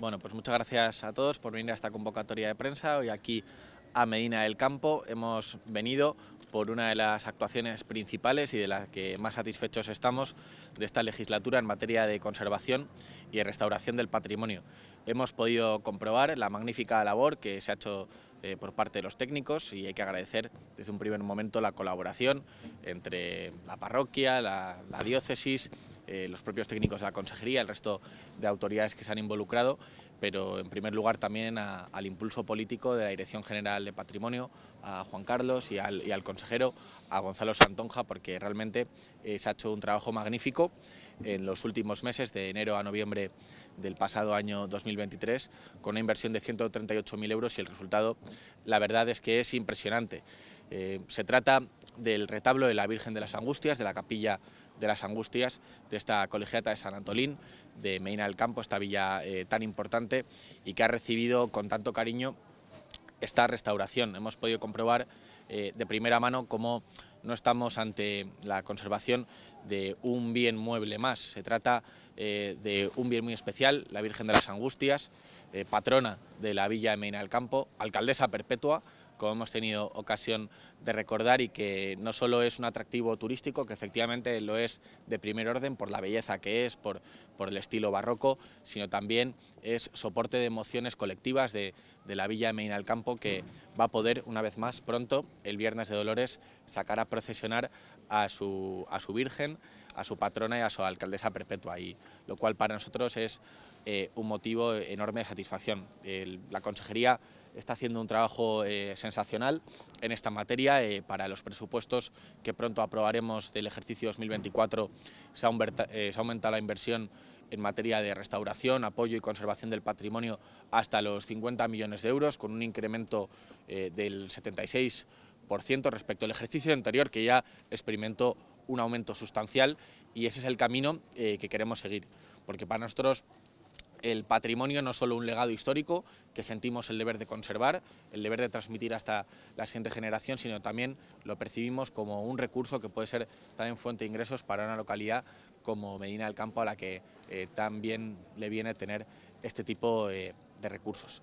Bueno, pues muchas gracias a todos por venir a esta convocatoria de prensa. Hoy aquí a Medina del Campo hemos venido por una de las actuaciones principales y de las que más satisfechos estamos de esta legislatura en materia de conservación y de restauración del patrimonio. Hemos podido comprobar la magnífica labor que se ha hecho eh, por parte de los técnicos y hay que agradecer desde un primer momento la colaboración entre la parroquia, la diócesis eh, los propios técnicos de la consejería, el resto de autoridades que se han involucrado, pero en primer lugar también al impulso político de la Dirección General de Patrimonio, a Juan Carlos y al, consejero, a Gonzalo Santonja, porque realmente eh, se ha hecho un trabajo magnífico en los últimos meses, de enero a noviembre del pasado año 2023, con una inversión de 138.000 euros y el resultado, la verdad es que es impresionante. Eh, se trata del retablo de la Virgen de las Angustias, de la capilla de las Angustias, de esta colegiata de San Antolín, de Meina del Campo, esta villa eh, tan importante y que ha recibido con tanto cariño esta restauración. Hemos podido comprobar eh, de primera mano cómo no estamos ante la conservación de un bien mueble más, se trata eh, de un bien muy especial, la Virgen de las Angustias, patrona de la villa de Meina del Campo, alcaldesa perpetua, como hemos tenido ocasión de recordar y que no solo es un atractivo turístico, que efectivamente lo es de primer orden por la belleza que es, por, por el estilo barroco, sino también es soporte de emociones colectivas de, la Villa de Campo... que va a poder, una vez más, pronto, el Viernes de Dolores, sacar a procesionar a su, a su Virgen, a su patrona y a su alcaldesa perpetua, y lo cual para nosotros es eh, un motivo enorme de satisfacción. la consejería está haciendo un trabajo eh, sensacional en esta materia. Eh, para los presupuestos que pronto aprobaremos del ejercicio 2024 se, eh, aumenta, la inversión en materia de restauración, apoyo y conservación del patrimonio hasta los 50 millones de euros, con un incremento del 76% respecto al ejercicio anterior, que ya experimentó un aumento sustancial y ese es el camino que queremos seguir, porque para nosotros el patrimonio no solo un legado histórico que sentimos el deber de conservar, el deber de transmitir hasta la siguiente generación, sino también lo percibimos como un recurso que puede ser también fuente de ingresos para una localidad como Medina del Campo a la que eh, también le viene tener este tipo eh, de recursos.